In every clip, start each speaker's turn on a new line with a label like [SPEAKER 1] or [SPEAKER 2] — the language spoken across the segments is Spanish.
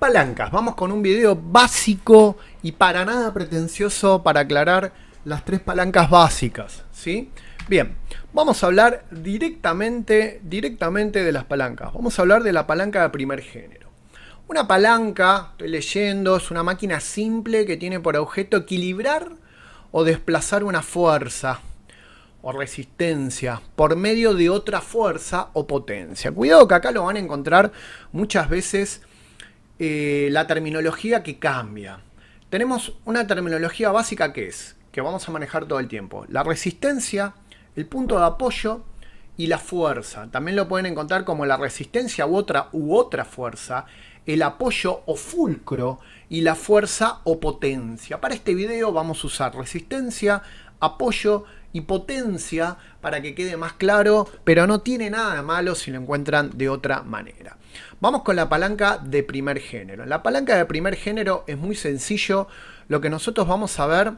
[SPEAKER 1] palancas. Vamos con un video básico y para nada pretencioso para aclarar las tres palancas básicas, ¿sí? Bien, vamos a hablar directamente, directamente de las palancas. Vamos a hablar de la palanca de primer género. Una palanca, estoy leyendo, es una máquina simple que tiene por objeto equilibrar o desplazar una fuerza o resistencia por medio de otra fuerza o potencia. Cuidado que acá lo van a encontrar muchas veces eh, la terminología que cambia. Tenemos una terminología básica que es, que vamos a manejar todo el tiempo, la resistencia, el punto de apoyo y la fuerza. También lo pueden encontrar como la resistencia u otra u otra fuerza, el apoyo o fulcro y la fuerza o potencia. Para este video vamos a usar resistencia, apoyo y potencia para que quede más claro, pero no tiene nada de malo si lo encuentran de otra manera. Vamos con la palanca de primer género. La palanca de primer género es muy sencillo. Lo que nosotros vamos a ver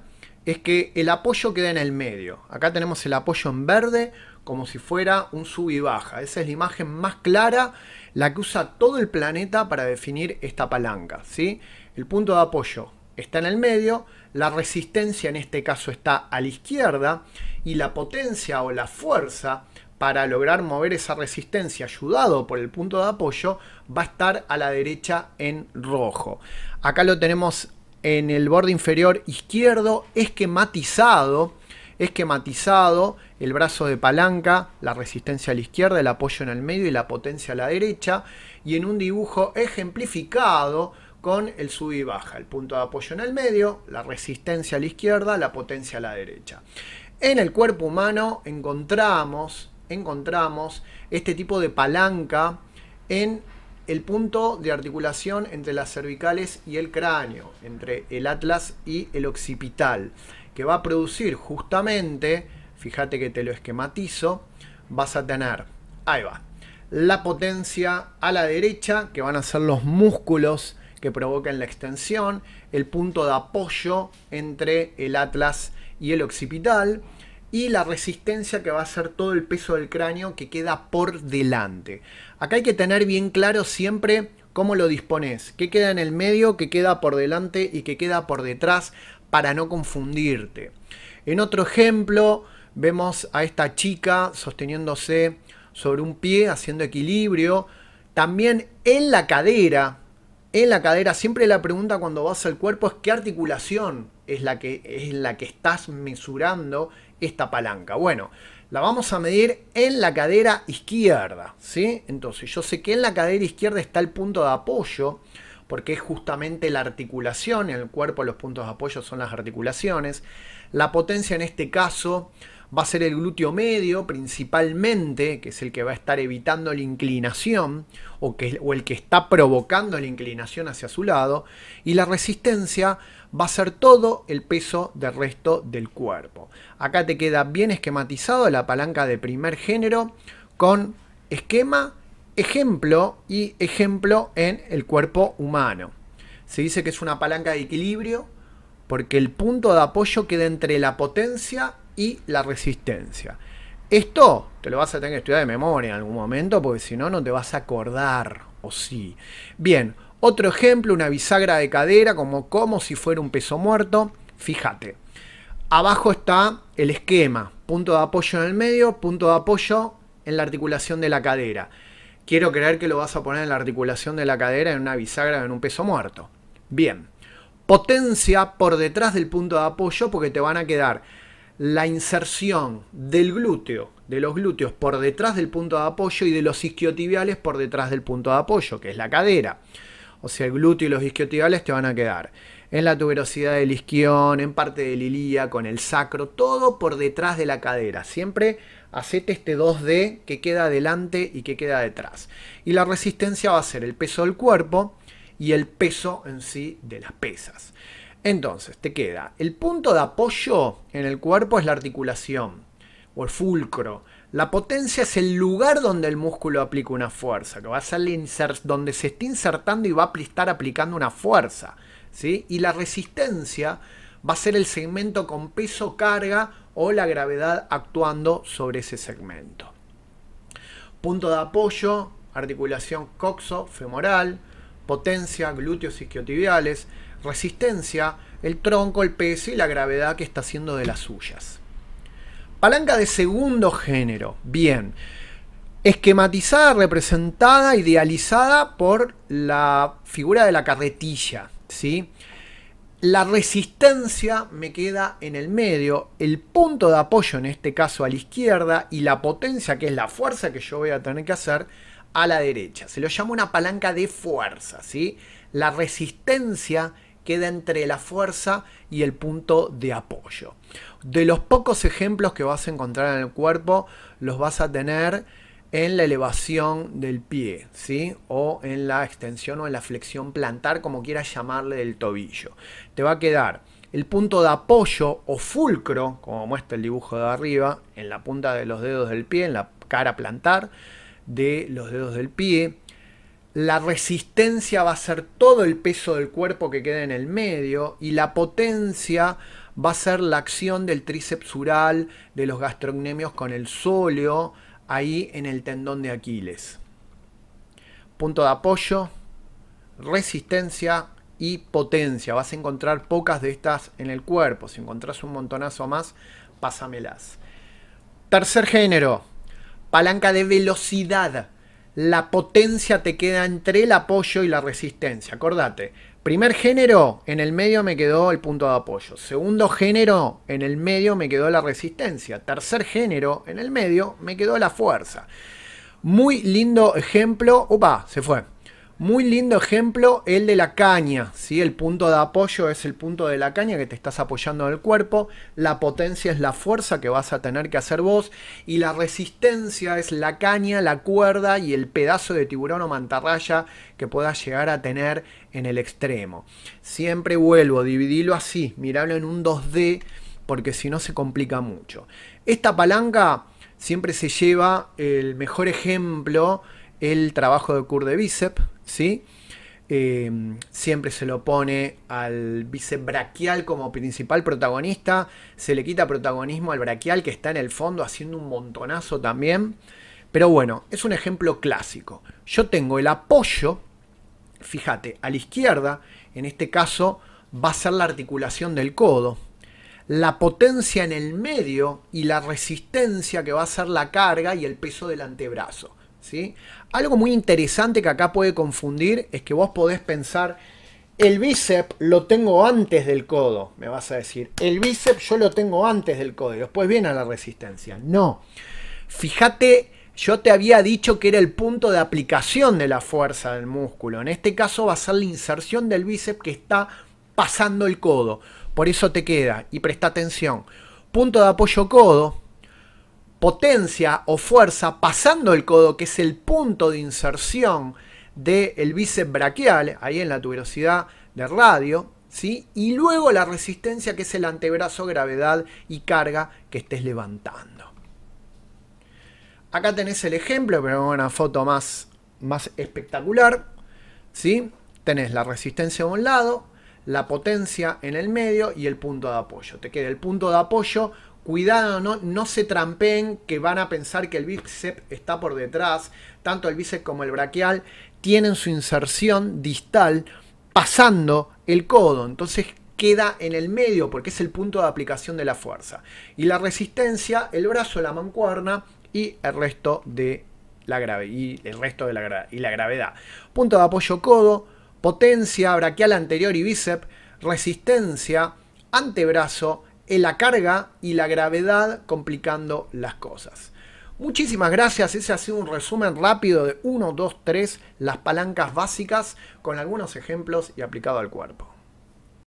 [SPEAKER 1] es que el apoyo queda en el medio. Acá tenemos el apoyo en verde como si fuera un sub y baja. Esa es la imagen más clara, la que usa todo el planeta para definir esta palanca. ¿sí? El punto de apoyo está en el medio, la resistencia en este caso está a la izquierda y la potencia o la fuerza para lograr mover esa resistencia ayudado por el punto de apoyo va a estar a la derecha en rojo. Acá lo tenemos en el borde inferior izquierdo esquematizado esquematizado el brazo de palanca, la resistencia a la izquierda, el apoyo en el medio y la potencia a la derecha, y en un dibujo ejemplificado con el sub y baja, el punto de apoyo en el medio, la resistencia a la izquierda, la potencia a la derecha. En el cuerpo humano encontramos, encontramos este tipo de palanca en el punto de articulación entre las cervicales y el cráneo, entre el atlas y el occipital, que va a producir justamente, fíjate que te lo esquematizo, vas a tener, ahí va, la potencia a la derecha, que van a ser los músculos que provoca en la extensión, el punto de apoyo entre el atlas y el occipital y la resistencia que va a ser todo el peso del cráneo que queda por delante. Acá hay que tener bien claro siempre cómo lo dispones, qué queda en el medio, qué queda por delante y qué queda por detrás para no confundirte. En otro ejemplo, vemos a esta chica sosteniéndose sobre un pie, haciendo equilibrio. También en la cadera en la cadera, siempre la pregunta cuando vas al cuerpo es qué articulación es la que, es la que estás mesurando esta palanca. Bueno, la vamos a medir en la cadera izquierda, ¿sí? Entonces yo sé que en la cadera izquierda está el punto de apoyo, porque es justamente la articulación, en el cuerpo los puntos de apoyo son las articulaciones. La potencia en este caso va a ser el glúteo medio principalmente, que es el que va a estar evitando la inclinación o, que, el que está provocando la inclinación hacia su lado, y la resistencia va a ser todo el peso del resto del cuerpo. Acá te queda bien esquematizado la palanca de primer género con esquema, ejemplo y ejemplo en el cuerpo humano. Se dice que es una palanca de equilibrio porque el punto de apoyo queda entre la potencia y la resistencia. Esto te lo vas a tener que estudiar de memoria en algún momento porque si no, no te vas a acordar o sí. Bien, otro ejemplo, una bisagra de cadera como, como si fuera un peso muerto. Fíjate, abajo está el esquema, punto de apoyo en el medio, punto de apoyo en la articulación de la cadera. Quiero creer que lo vas a poner en la articulación de la cadera en una bisagra en un peso muerto. Bien, potencia por detrás del punto de apoyo porque te van a quedar la inserción del glúteo, de los glúteos por detrás del punto de apoyo y de los isquiotibiales por detrás del punto de apoyo, que es la cadera. O sea, el glúteo y los isquiotibiales te van a quedar en la tuberosidad del isquión, en parte del ilíaco, con el sacro, todo por detrás de la cadera. Siempre hacete este 2D que queda adelante y que queda detrás. Y la resistencia va a ser el peso del cuerpo y el peso en sí de las pesas. Entonces, te queda el punto de apoyo en el cuerpo es la articulación o el fulcro. La potencia es el lugar donde el músculo aplica una fuerza, que va a ser donde se está insertando y va a estar aplicando una fuerza. ¿sí? Y la resistencia va a ser el segmento con peso, carga o la gravedad actuando sobre ese segmento. Punto de apoyo, articulación coxo-femoral, potencia, glúteos isquiotibiales, resistencia, el tronco, el peso y la gravedad que está haciendo de las suyas. Palanca de segundo género. Bien. Esquematizada, representada, idealizada por la figura de la carretilla. ¿sí? La resistencia me queda en el medio, el punto de apoyo en este caso a la izquierda y la potencia, que es la fuerza que yo voy a tener que hacer, a la derecha. Se lo llama una palanca de fuerza, ¿sí? La resistencia queda entre la fuerza y el punto de apoyo. De los pocos ejemplos que vas a encontrar en el cuerpo, los vas a tener en la elevación del pie, ¿sí? O en la extensión o en la flexión plantar, como quieras llamarle, del tobillo. Te va a quedar el punto de apoyo o fulcro, como muestra el dibujo de arriba, en la punta de los dedos del pie, en la cara plantar de los dedos del pie la resistencia va a ser todo el peso del cuerpo que queda en el medio y la potencia va a ser la acción del tríceps de los gastrocnemios con el sóleo, ahí en el tendón de Aquiles. Punto de apoyo, resistencia y potencia. Vas a encontrar pocas de estas en el cuerpo. Si encontrás un montonazo más, pásamelas. Tercer género, palanca de velocidad la potencia te queda entre el apoyo y la resistencia. Acordate, primer género, en el medio me quedó el punto de apoyo. Segundo género, en el medio me quedó la resistencia. Tercer género, en el medio me quedó la fuerza. Muy lindo ejemplo. Upa, se fue. Muy lindo ejemplo el de la caña, el punto de apoyo es el punto de la caña que te estás apoyando en el cuerpo, la potencia es la fuerza que vas a tener que hacer vos y la resistencia es la caña, la cuerda y el pedazo de tiburón o mantarraya que puedas llegar a tener en el extremo. Siempre vuelvo, dividilo así, miralo en un 2D porque si no se complica mucho. Esta palanca siempre se lleva el mejor ejemplo, el trabajo de cur de bíceps. ¿sí? Eh, siempre se lo pone al vicebraquial como principal protagonista, se le quita protagonismo al braquial que está en el fondo haciendo un montonazo también. Pero bueno, es un ejemplo clásico. Yo tengo el apoyo, fíjate, a la izquierda, en este caso va a ser la articulación del codo, la potencia en el medio y la resistencia que va a ser la carga y el peso del antebrazo. Algo muy interesante que acá puede confundir es que vos podés pensar, el bíceps lo tengo antes del codo, me vas a decir, el bíceps yo lo tengo antes del codo y después viene a la resistencia. No, fíjate, yo te había dicho que era el punto de aplicación de la fuerza del músculo, en este caso va a ser la inserción del bíceps que está pasando el codo, por eso te queda y presta atención. Punto de apoyo codo, potencia o fuerza pasando el codo, que es el punto de inserción del bíceps braquial, ahí en la tuberosidad de radio, ¿sí? y luego la resistencia, que es el antebrazo, gravedad y carga que estés levantando. Acá tenés el ejemplo, pero una foto más, más espectacular. ¿sí? Tenés la resistencia a un lado, la potencia en el medio y el punto de apoyo. Te queda el punto de apoyo cuidado, no, no se trampeen, que van a pensar que el bíceps está por detrás. Tanto el bíceps como el braquial tienen su inserción distal pasando el codo. Entonces queda en el medio porque es el punto de aplicación de la fuerza. Y la resistencia, el brazo, la mancuerna y el resto de la y el resto de la, y la gravedad. Punto de apoyo codo, potencia braquial anterior y bíceps, resistencia, antebrazo la carga y la gravedad complicando las cosas. Muchísimas gracias, ese ha sido un resumen rápido de 1, 2, 3, las palancas básicas con algunos ejemplos y aplicado al cuerpo.